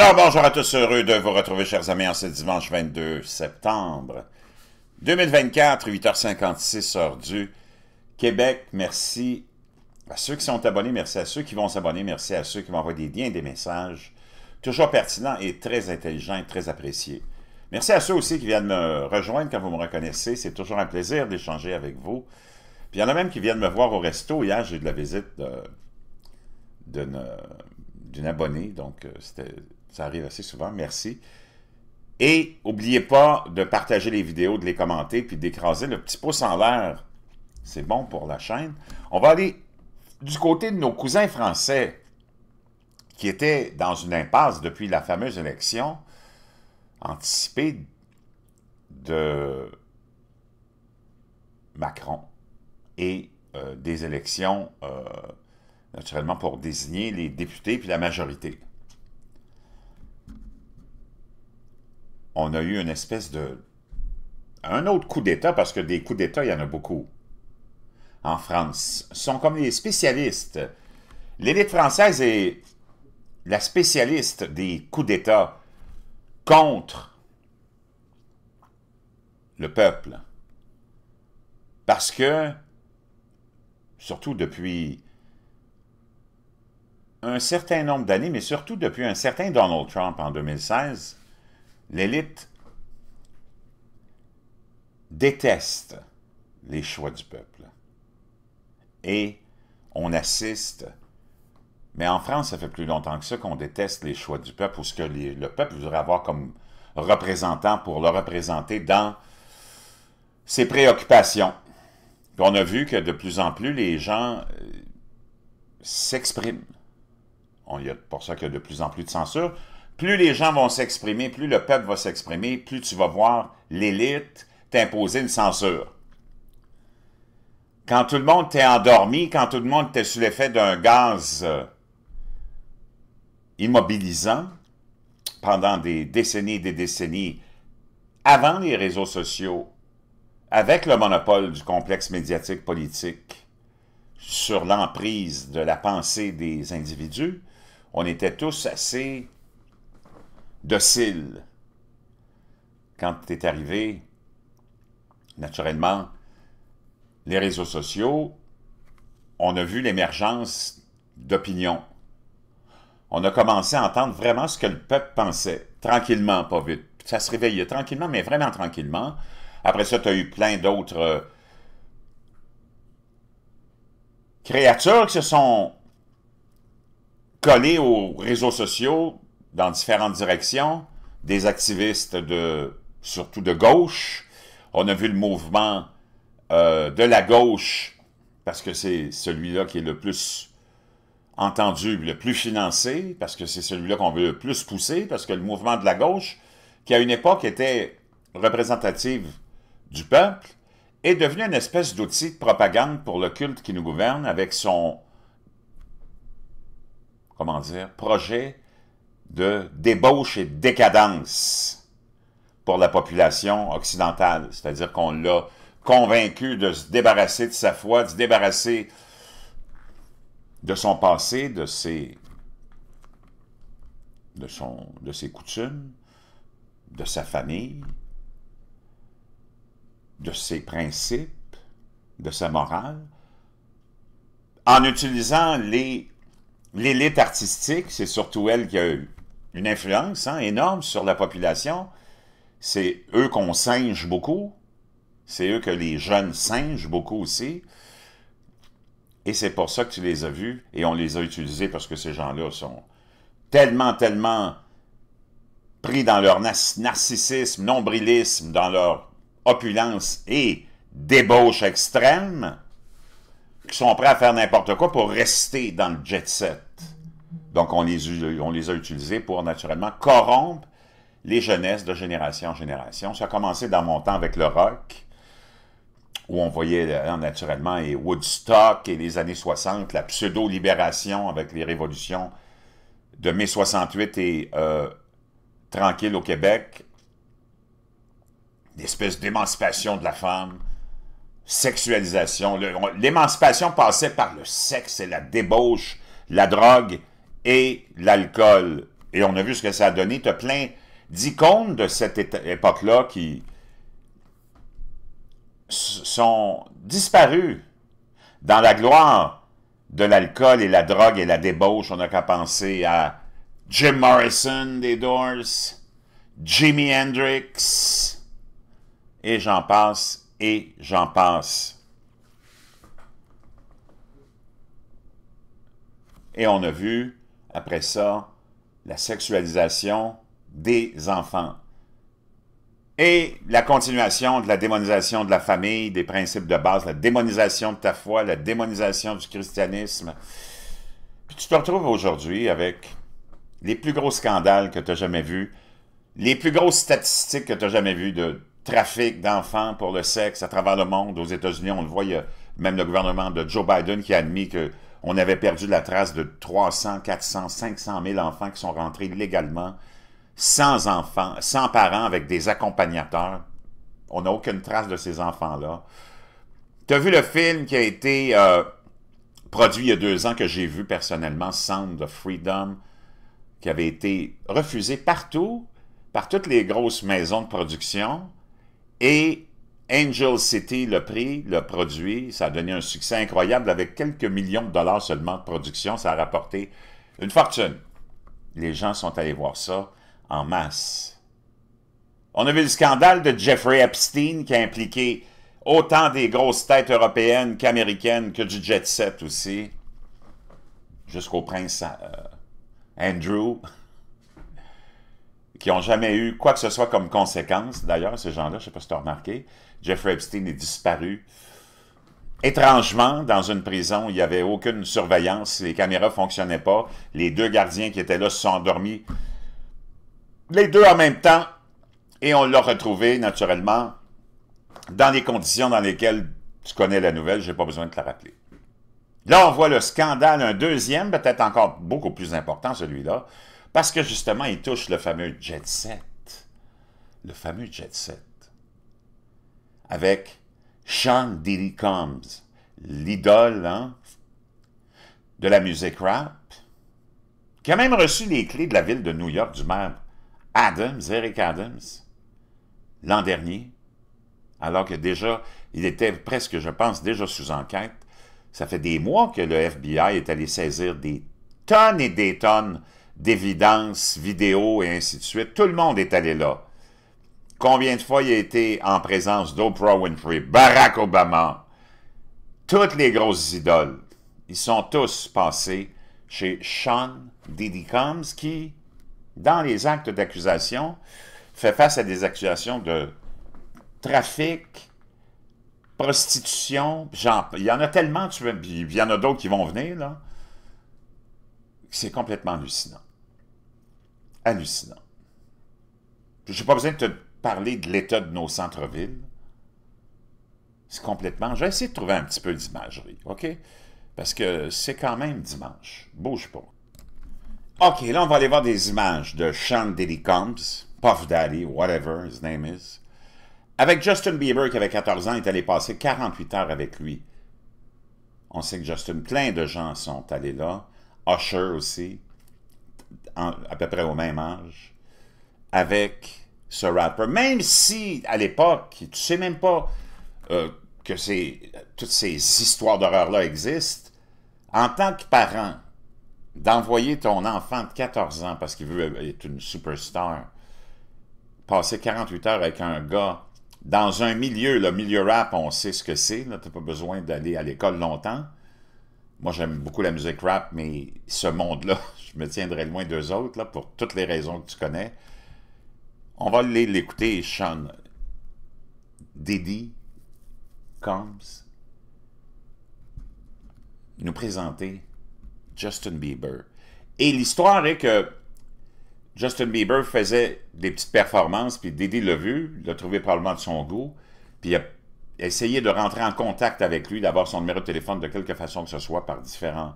Alors bonjour à tous, heureux de vous retrouver chers amis en ce dimanche 22 septembre 2024, 8h56 heure du Québec. Merci à ceux qui sont abonnés, merci à ceux qui vont s'abonner, merci à ceux qui m'envoient des liens, des messages, toujours pertinents et très intelligents et très appréciés. Merci à ceux aussi qui viennent me rejoindre quand vous me reconnaissez, c'est toujours un plaisir d'échanger avec vous. Puis il y en a même qui viennent me voir au resto. Hier, j'ai eu de la visite d'une abonnée, donc euh, c'était ça arrive assez souvent, merci. Et n'oubliez pas de partager les vidéos, de les commenter, puis d'écraser le petit pouce en l'air. C'est bon pour la chaîne. On va aller du côté de nos cousins français qui étaient dans une impasse depuis la fameuse élection anticipée de Macron et euh, des élections, euh, naturellement, pour désigner les députés puis la majorité. on a eu une espèce de... Un autre coup d'État, parce que des coups d'État, il y en a beaucoup en France. sont comme les spécialistes. L'élite française est la spécialiste des coups d'État contre le peuple. Parce que, surtout depuis un certain nombre d'années, mais surtout depuis un certain Donald Trump en 2016, L'élite déteste les choix du peuple. Et on assiste, mais en France, ça fait plus longtemps que ça qu'on déteste les choix du peuple ou ce que le peuple voudrait avoir comme représentant pour le représenter dans ses préoccupations. on a vu que de plus en plus, les gens euh, s'expriment. Il y a pour ça qu'il y a de plus en plus de censure plus les gens vont s'exprimer, plus le peuple va s'exprimer, plus tu vas voir l'élite t'imposer une censure. Quand tout le monde t'est endormi, quand tout le monde t'est sous l'effet d'un gaz euh, immobilisant pendant des décennies et des décennies, avant les réseaux sociaux, avec le monopole du complexe médiatique politique sur l'emprise de la pensée des individus, on était tous assez docile. Quand tu es arrivé, naturellement, les réseaux sociaux, on a vu l'émergence d'opinions. On a commencé à entendre vraiment ce que le peuple pensait, tranquillement, pas vite. Ça se réveillait tranquillement, mais vraiment tranquillement. Après ça, tu as eu plein d'autres euh, créatures qui se sont collées aux réseaux sociaux dans différentes directions, des activistes de surtout de gauche. On a vu le mouvement euh, de la gauche, parce que c'est celui-là qui est le plus entendu, le plus financé, parce que c'est celui-là qu'on veut le plus pousser, parce que le mouvement de la gauche, qui à une époque était représentative du peuple, est devenu une espèce d'outil de propagande pour le culte qui nous gouverne avec son, comment dire, projet de débauche et de décadence pour la population occidentale. C'est-à-dire qu'on l'a convaincu de se débarrasser de sa foi, de se débarrasser de son passé, de ses, de son, de ses coutumes, de sa famille, de ses principes, de sa morale, en utilisant l'élite artistique, c'est surtout elle qui a eu une influence hein, énorme sur la population. C'est eux qu'on singe beaucoup. C'est eux que les jeunes singent beaucoup aussi. Et c'est pour ça que tu les as vus et on les a utilisés parce que ces gens-là sont tellement, tellement pris dans leur narcissisme, nombrilisme, dans leur opulence et débauche extrême, qu'ils sont prêts à faire n'importe quoi pour rester dans le jet set. Donc, on les, a utilisés pour, naturellement, corrompre les jeunesses de génération en génération. Ça a commencé dans mon temps avec le rock, où on voyait euh, naturellement Woodstock et les années 60, la pseudo-libération avec les révolutions de mai 68 et euh, tranquille au Québec, l'espèce d'émancipation de la femme, sexualisation. L'émancipation passait par le sexe et la débauche, la drogue, et l'alcool. Et on a vu ce que ça a donné. Tu plein d'icônes de cette époque-là qui sont disparues dans la gloire de l'alcool et la drogue et la débauche. On n'a qu'à penser à Jim Morrison des Doors, Jimi Hendrix, et j'en passe, et j'en passe. Et on a vu après ça, la sexualisation des enfants. Et la continuation de la démonisation de la famille, des principes de base, la démonisation de ta foi, la démonisation du christianisme. Puis tu te retrouves aujourd'hui avec les plus gros scandales que tu as jamais vus, les plus grosses statistiques que tu as jamais vues de trafic d'enfants pour le sexe à travers le monde. Aux États-Unis, on le voit, il y a même le gouvernement de Joe Biden qui a admis que on avait perdu la trace de 300, 400, 500 000 enfants qui sont rentrés légalement, sans enfants, sans parents, avec des accompagnateurs. On n'a aucune trace de ces enfants-là. Tu as vu le film qui a été euh, produit il y a deux ans que j'ai vu personnellement, Sound of Freedom, qui avait été refusé partout, par toutes les grosses maisons de production, et Angel City le prix, le produit, ça a donné un succès incroyable avec quelques millions de dollars seulement de production, ça a rapporté une fortune. Les gens sont allés voir ça en masse. On a vu le scandale de Jeffrey Epstein qui a impliqué autant des grosses têtes européennes qu'américaines que du jet set aussi, jusqu'au prince euh, Andrew, qui n'ont jamais eu quoi que ce soit comme conséquence. D'ailleurs, ces gens-là, je ne sais pas si tu as remarqué, Jeffrey Epstein est disparu. Étrangement, dans une prison, il n'y avait aucune surveillance, les caméras ne fonctionnaient pas, les deux gardiens qui étaient là se sont endormis, les deux en même temps, et on l'a retrouvé, naturellement, dans les conditions dans lesquelles tu connais la nouvelle, je n'ai pas besoin de te la rappeler. Là, on voit le scandale, un deuxième, peut-être encore beaucoup plus important, celui-là, parce que justement, il touche le fameux jet set. Le fameux jet set avec Sean Diddy Combs, l'idole hein, de la musique rap, qui a même reçu les clés de la ville de New York du maire Adams, Eric Adams, l'an dernier, alors que déjà, il était presque, je pense, déjà sous enquête. Ça fait des mois que le FBI est allé saisir des tonnes et des tonnes d'évidences, vidéos et ainsi de suite. Tout le monde est allé là. Combien de fois il a été en présence d'Oprah Winfrey, Barack Obama, toutes les grosses idoles. Ils sont tous passés chez Sean Diddy Combs qui, dans les actes d'accusation, fait face à des accusations de trafic, prostitution, genre, il y en a tellement, tu veux, il y en a d'autres qui vont venir, là. C'est complètement hallucinant. Hallucinant. Je n'ai pas besoin de te parler de l'état de nos centres-villes, c'est complètement... J'ai essayé de trouver un petit peu d'imagerie, OK? Parce que c'est quand même dimanche. Bouge pas. OK, là, on va aller voir des images de Sean Diddy Combs, Puff Daddy, whatever his name is, avec Justin Bieber, qui avait 14 ans, est allé passer 48 heures avec lui. On sait que Justin, plein de gens sont allés là. Usher aussi, à peu près au même âge. Avec ce rappeur, Même si, à l'époque, tu sais même pas euh, que toutes ces histoires d'horreur-là existent, en tant que parent, d'envoyer ton enfant de 14 ans parce qu'il veut être une superstar, passer 48 heures avec un gars dans un milieu, le milieu rap, on sait ce que c'est, tu n'as pas besoin d'aller à l'école longtemps. Moi, j'aime beaucoup la musique rap, mais ce monde-là, je me tiendrai loin d'eux autres, là, pour toutes les raisons que tu connais. On va l'écouter, Sean. Diddy Combs nous présenter Justin Bieber. Et l'histoire est que Justin Bieber faisait des petites performances, puis Diddy l'a vu, l'a trouvé probablement de son goût, puis il a essayé de rentrer en contact avec lui, d'avoir son numéro de téléphone de quelque façon que ce soit par différents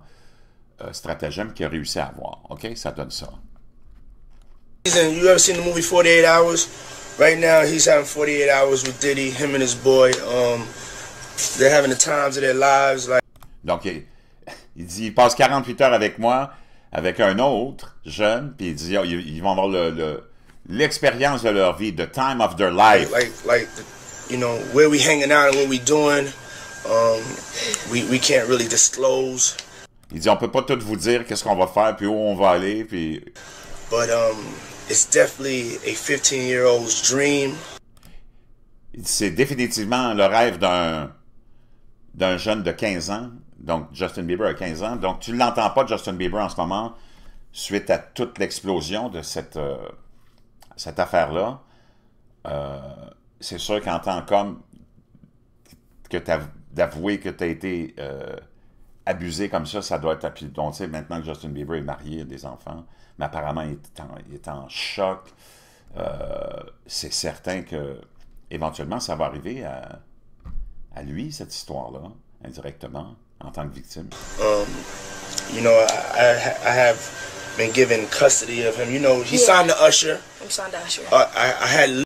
euh, stratagèmes qu'il a réussi à avoir. OK? Ça donne ça. And you ever seen the movie 48 Hours? Right now, he's having 48 hours with Diddy, him and his boy. Um, they're having the times of their lives. Like... Donc, il, il dit, il passe 48 heures avec moi, avec un autre jeune, puis il dit, oh, ils, ils, vont avoir l'expérience le, le, de leur vie, the time of their life. Like, like, you know, where we hanging out and what we doing, um, we, we can't really disclose. Il dit, on peut pas tout vous dire qu'est-ce qu'on va faire, puis où on va aller, puis... But, um, 15 dream. C'est définitivement le rêve d'un d'un jeune de 15 ans. Donc Justin Bieber a 15 ans. Donc tu l'entends pas Justin Bieber en ce moment suite à toute l'explosion de cette euh, cette affaire-là. Euh, c'est sûr qu'en tant qu'homme, que d'avouer que tu as été euh, abusé comme ça, ça doit être... Donc, tu sais, maintenant que Justin Bieber est marié, a des enfants, mais apparemment, il est en, il est en choc. Euh, c'est certain que éventuellement, ça va arriver à, à lui, cette histoire-là, indirectement, en tant que victime. Um, you know, I, I have been given custody of him. You know, he signed to Usher. I'm signed to Usher. Uh, I, I had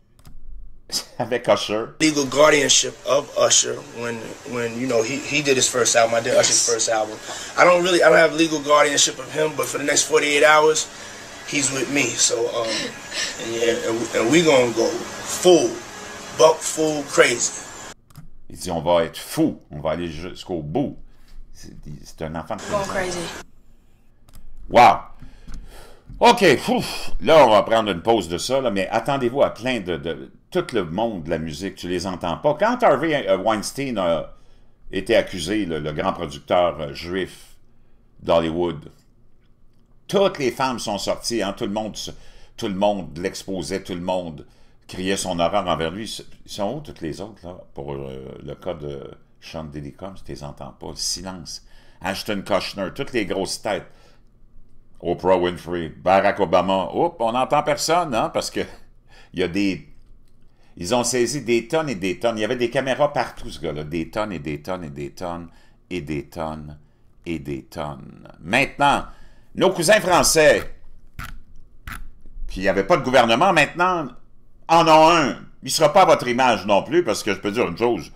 avec Usher. Legal guardianship of Usher when when you know he, he did his first album. I did yes. Usher's first album. I don't really I don't have legal guardianship of him, but for the next 48 hours, he's with me. So um, and yeah, and, we, and we gonna go full, buck full crazy. Il dit on va être fou, on va aller jusqu'au bout. C'est un enfant. Go crazy. Wow. OK, pff, là, on va prendre une pause de ça, là, mais attendez-vous à plein de, de, tout le monde de la musique, tu les entends pas. Quand Harvey euh, Weinstein a été accusé, le, grand producteur euh, juif d'Hollywood, toutes les femmes sont sorties, hein, tout le monde tout le monde l'exposait, tout le monde criait son horreur envers lui. Ils sont où toutes les autres, là, pour euh, le cas de Sean tu les entends pas, silence. Ashton Kushner, toutes les grosses têtes. Oprah Winfrey, Barack Obama. Oups, on n'entend personne, hein, parce que il y a des ils ont saisi des tonnes et des tonnes. Il y avait des caméras partout, ce gars-là. Des tonnes et des tonnes et des tonnes et des tonnes et des tonnes. Maintenant, nos cousins français, qui n'avaient pas de gouvernement, maintenant, en ont un. Il ne sera pas à votre image non plus, parce que je peux dire une chose.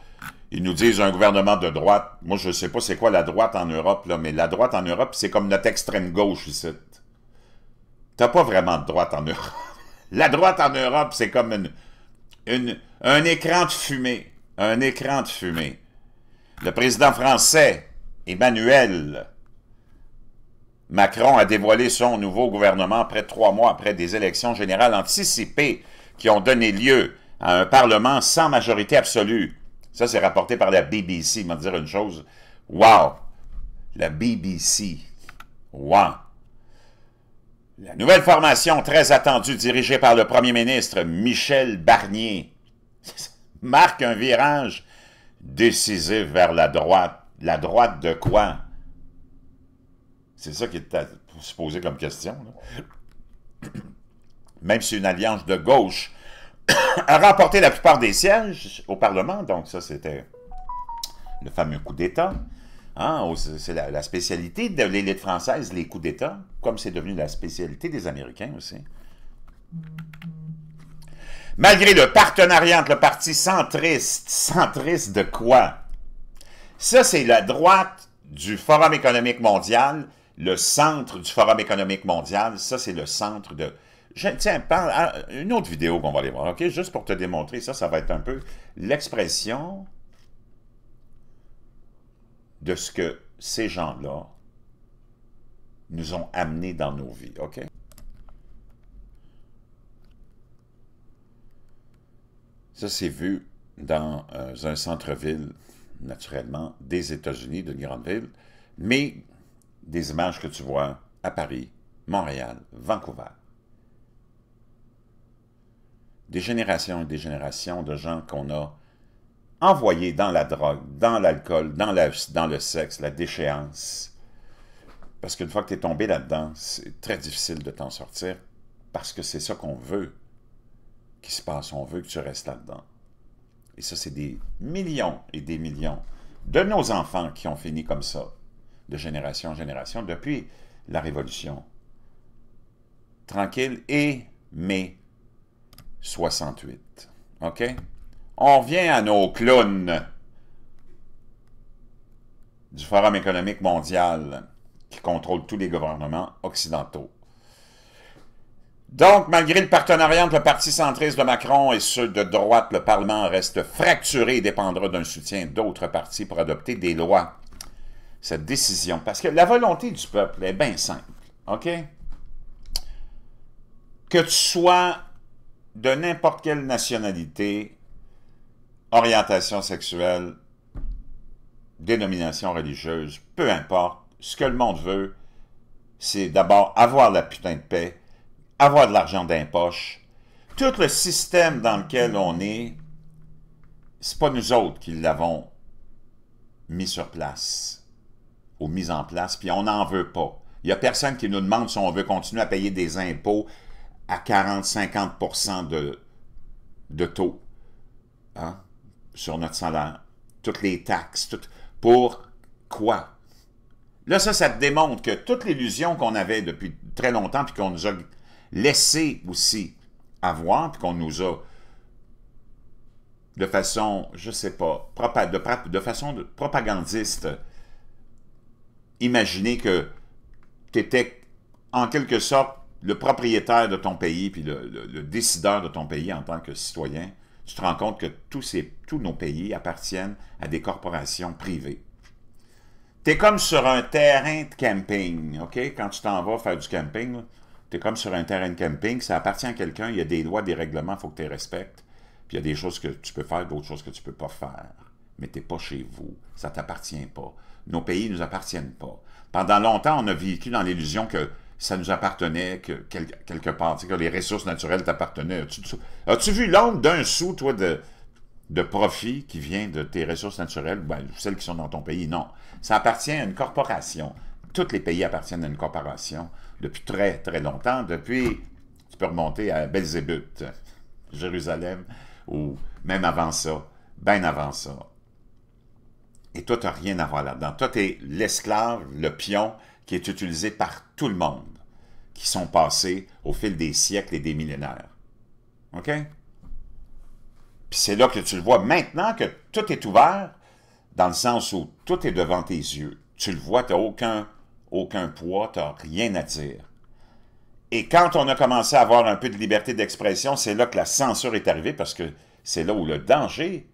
Ils nous disent un gouvernement de droite. Moi, je ne sais pas c'est quoi la droite en Europe, là, mais la droite en Europe, c'est comme notre extrême gauche ici. Tu n'as pas vraiment de droite en Europe. la droite en Europe, c'est comme une un écran de fumée. Un écran de fumée. Le président français, Emmanuel Macron, a dévoilé son nouveau gouvernement près de trois mois après des élections générales anticipées qui ont donné lieu à un Parlement sans majorité absolue. Ça, c'est rapporté par la BBC. dire une chose. Wow! La BBC. Wow! La nouvelle formation très attendue dirigée par le premier ministre Michel Barnier marque un virage décisif vers la droite. La droite de quoi? C'est ça qui est à se poser comme question. Même si une alliance de gauche a remporté la plupart des sièges au Parlement, donc ça c'était le fameux coup d'État, Hein, c'est la, spécialité de l'élite française, les coups d'État, comme c'est devenu la spécialité des Américains aussi. Malgré le partenariat entre le parti centriste, centriste de quoi? Ça, c'est la droite du Forum économique mondial, le centre du Forum économique mondial, ça, c'est le centre de... Je, tiens, parle, ah, une autre vidéo qu'on va aller voir, OK? Juste pour te démontrer, ça, ça va être un peu l'expression de ce que ces gens-là nous ont amenés dans nos vies, OK? Ça, c'est vu dans euh, un centre-ville, naturellement, des États-Unis, de grande ville, mais des images que tu vois à Paris, Montréal, Vancouver. Des générations et des générations de gens qu'on a envoyé dans la drogue, dans l'alcool, dans, le sexe, la déchéance. Parce qu'une fois que tu es tombé là-dedans, c'est très difficile de t'en sortir parce que c'est ça qu'on veut qui se passe. On veut que tu restes là-dedans. Et ça, c'est des millions et des millions de nos enfants qui ont fini comme ça, de génération en génération, depuis la Révolution. Tranquille et mai 68. OK? On revient à nos clowns du Forum économique mondial qui contrôle tous les gouvernements occidentaux. Donc, malgré le partenariat entre le Parti centriste de Macron et ceux de droite, le Parlement reste fracturé et dépendra d'un soutien d'autres partis pour adopter des lois. Cette décision, parce que la volonté du peuple est bien simple, OK? Que tu sois de n'importe quelle nationalité, orientation sexuelle, dénomination religieuse, peu importe, ce que le monde veut, c'est d'abord avoir la putain de paix, avoir de l'argent d'impoche. Tout le système dans lequel on est, c'est pas nous autres qui l'avons mis sur place ou mis en place, puis on n'en veut pas. Il n'y a personne qui nous demande si on veut continuer à payer des impôts à 40-50 de, de taux. Hein? sur notre salaire, toutes les taxes, tout, pour quoi? Là, ça, ça te démontre que toute l'illusion qu'on avait depuis très longtemps, puis qu'on nous a laissé aussi avoir, puis qu'on nous a, de façon, je ne sais pas, de, façon propagandiste, imaginé que tu étais en quelque sorte le propriétaire de ton pays, puis le décideur de ton pays en tant que citoyen, tu te rends compte que tous, ces, tous nos pays appartiennent à des corporations privées. Tu es comme sur un terrain de camping, OK? Quand tu t'en vas faire du camping, tu es comme sur un terrain de camping, ça appartient à quelqu'un, il y a des lois, des règlements, il faut que tu les respectes. Puis il y a des choses que tu peux faire, d'autres choses que tu ne peux pas faire. Mais tu n'es pas chez vous, ça ne t'appartient pas. Nos pays ne nous appartiennent pas. Pendant longtemps, on a vécu dans l'illusion que ça nous appartenait que, quelque part, que les ressources naturelles t'appartenaient. As-tu, vu l'ombre d'un sou, toi, de, de profit qui vient de tes ressources naturelles, ou ben, celles qui sont dans ton pays? Non. Ça appartient à une corporation. Tous les pays appartiennent à une corporation depuis très, très longtemps. Depuis, tu peux remonter à Belzébuth, Jérusalem, ou même avant ça, bien avant ça, et toi, tu n'as rien à voir là-dedans. Toi, tu es l'esclave, le pion, qui est utilisé par tout le monde, qui sont passés au fil des siècles et des millénaires. OK? Puis c'est là que tu le vois maintenant que tout est ouvert, dans le sens où tout est devant tes yeux. Tu le vois, tu n'as aucun, aucun poids, tu n'as rien à dire. Et quand on a commencé à avoir un peu de liberté d'expression, c'est là que la censure est arrivée parce que c'est là où le danger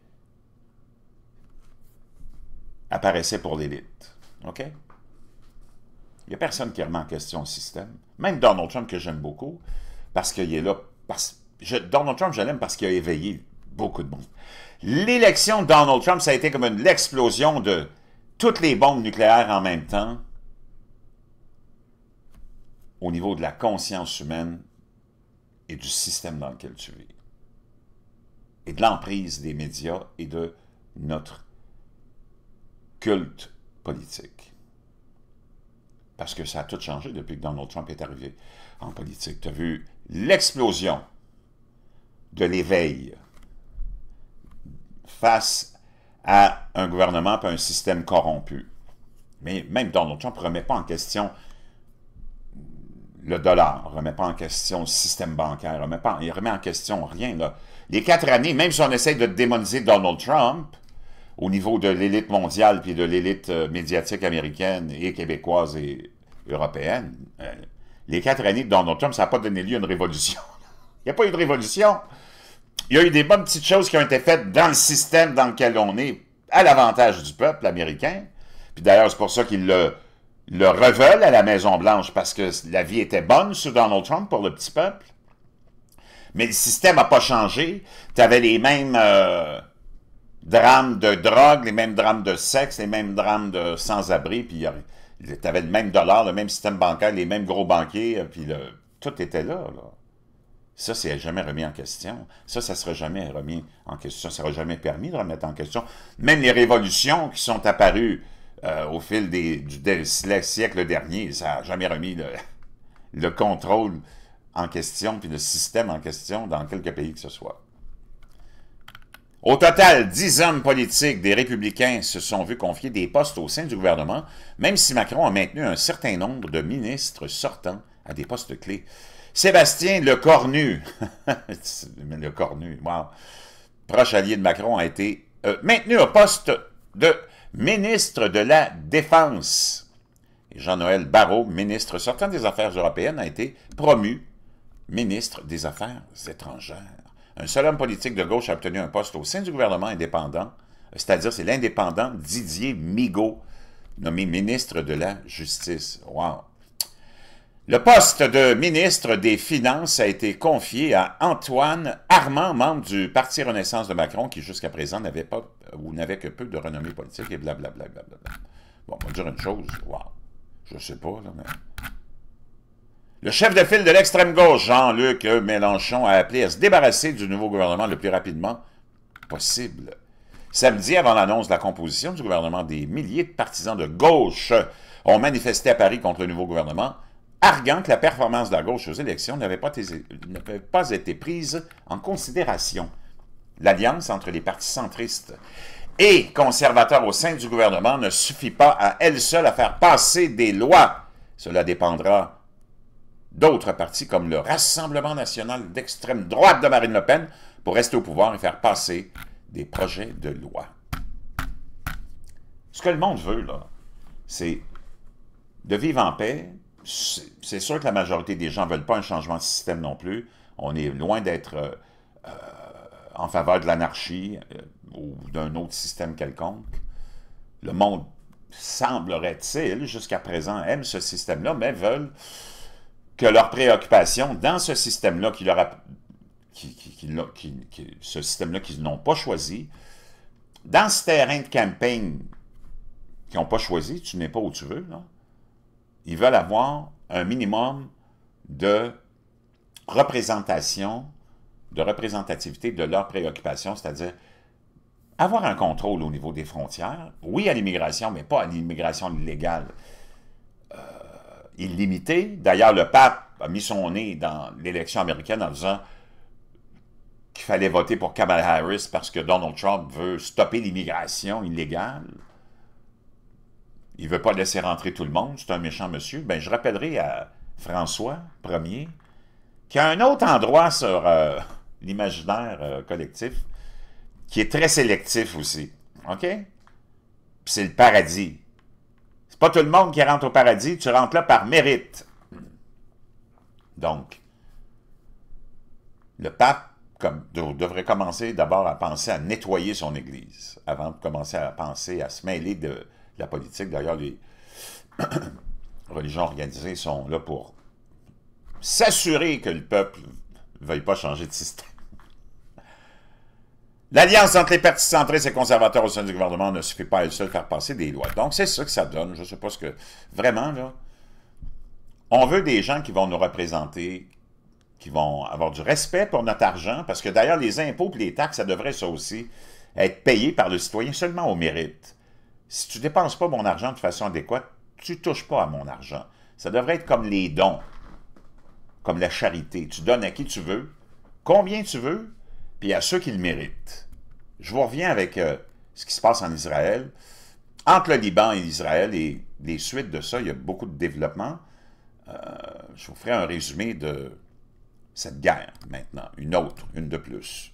apparaissait pour l'élite. OK? Il n'y a personne qui remet en question le système. Même Donald Trump, que j'aime beaucoup, parce qu'il est là. Donald Trump, je l'aime parce qu'il a éveillé beaucoup de monde. L'élection de Donald Trump, ça a été comme l'explosion de toutes les bombes nucléaires en même temps au niveau de la conscience humaine et du système dans lequel tu vis, et de l'emprise des médias et de notre culte politique. Parce que ça a tout changé depuis que Donald Trump est arrivé en politique. Tu as vu l'explosion de l'éveil face à un gouvernement et un système corrompu. Mais même Donald Trump ne remet pas en question le dollar, ne remet pas en question le système bancaire, remet pas, il ne remet en question rien. Là. Les quatre années, même si on essaye de démoniser Donald Trump, au niveau de l'élite mondiale puis de l'élite euh, médiatique américaine et québécoise et européenne, euh, les quatre années de Donald Trump, ça n'a pas donné lieu à une révolution. Il n'y a pas eu de révolution. Il y a eu des bonnes petites choses qui ont été faites dans le système dans lequel on est, à l'avantage du peuple américain. Puis d'ailleurs, c'est pour ça qu'ils le, le à la Maison-Blanche, parce que la vie était bonne sous Donald Trump pour le petit peuple. Mais le système n'a pas changé. Tu avais les mêmes... Euh, drames de drogue, les mêmes drames de sexe, les mêmes drames de sans-abri, puis tu avais le même dollar, le même système bancaire, les mêmes gros banquiers, euh, puis tout était là, là. Ça, c'est jamais remis en question. Ça, ça sera jamais remis en question. Ça sera jamais permis de remettre en question. Même les révolutions qui sont apparues euh, au fil des, du, siècle dernier, ça n'a jamais remis le, le contrôle en question, puis le système en question dans quelques pays que ce soit. Au total, dix hommes politiques des Républicains se sont vus confier des postes au sein du gouvernement, même si Macron a maintenu un certain nombre de ministres sortants à des postes clés. Sébastien Lecornu, proche allié de Macron, a été euh, maintenu au poste de ministre de la Défense. Jean-Noël Barrot, ministre sortant des Affaires européennes, a été promu ministre des Affaires étrangères. Un seul homme politique de gauche a obtenu un poste au sein du gouvernement indépendant, c'est-à-dire c'est l'indépendant Didier Migaud, nommé ministre de la Justice. Wow! Le poste de ministre des Finances a été confié à Antoine Armand, membre du Parti Renaissance de Macron, qui jusqu'à présent n'avait pas ou n'avait que peu de renommée politique et blablabla. bon, on va dire une chose, wow, je sais pas, là, mais le chef de file de l'extrême gauche, Jean-Luc Mélenchon, a appelé à se débarrasser du nouveau gouvernement le plus rapidement possible. Samedi, avant l'annonce de la composition du gouvernement, des milliers de partisans de gauche ont manifesté à Paris contre le nouveau gouvernement, arguant que la performance de la gauche aux élections n'avait pas, pas été prise en considération. L'alliance entre les partis centristes et conservateurs au sein du gouvernement ne suffit pas à elle seule à faire passer des lois. Cela dépendra d'autres partis comme le Rassemblement national d'extrême droite de Marine Le Pen pour rester au pouvoir et faire passer des projets de loi. Ce que le monde veut, là, c'est de vivre en paix. C'est sûr que la majorité des gens ne veulent pas un changement de système non plus. On est loin d'être euh, euh, en faveur de l'anarchie euh, ou d'un autre système quelconque. Le monde, semblerait-il, jusqu'à présent, aime ce système-là, mais veulent que leurs préoccupations dans ce système-là qui leur ce système-là qu'ils n'ont pas choisi, dans ce terrain de campagne qu'ils n'ont pas choisi, tu n'es pas où tu veux, ils veulent avoir un minimum de représentation, de représentativité de leurs préoccupations, c'est-à-dire avoir un contrôle au niveau des frontières, oui à l'immigration, mais pas à l'immigration illégale limité. D'ailleurs, le pape a mis son nez dans l'élection américaine en disant qu'il fallait voter pour Kamala Harris parce que Donald Trump veut stopper l'immigration illégale. Il ne veut pas laisser rentrer tout le monde, c'est un méchant monsieur. Ben, je rappellerai à François Ier qu'il y a un autre endroit sur euh, l'imaginaire euh, collectif qui est très sélectif aussi. OK? c'est le paradis pas tout le monde qui rentre au paradis, tu rentres là par mérite. Donc, le pape comme, devrait commencer d'abord à penser à nettoyer son Église, avant de commencer à penser à se mêler de, de la politique. D'ailleurs, les religions organisées sont là pour s'assurer que le peuple ne veuille pas changer de système. L'alliance entre les partis centristes et conservateurs au sein du gouvernement ne suffit pas à elle seule faire passer des lois. Donc, c'est ça que ça donne. Je ne sais pas ce que... Vraiment, là, on veut des gens qui vont nous représenter, qui vont avoir du respect pour notre argent, parce que d'ailleurs, les impôts et les taxes, ça devrait, ça aussi, être payé par le citoyen seulement au mérite. Si tu dépenses pas mon argent de façon adéquate, tu touches pas à mon argent. Ça devrait être comme les dons, comme la charité. Tu donnes à qui tu veux, combien tu veux, puis à ceux qui le méritent. Je vous reviens avec euh, ce qui se passe en Israël. Entre le Liban et l'Israël, et les suites de ça, il y a beaucoup de développement. Euh, je vous ferai un résumé de cette guerre maintenant, une autre, une de plus.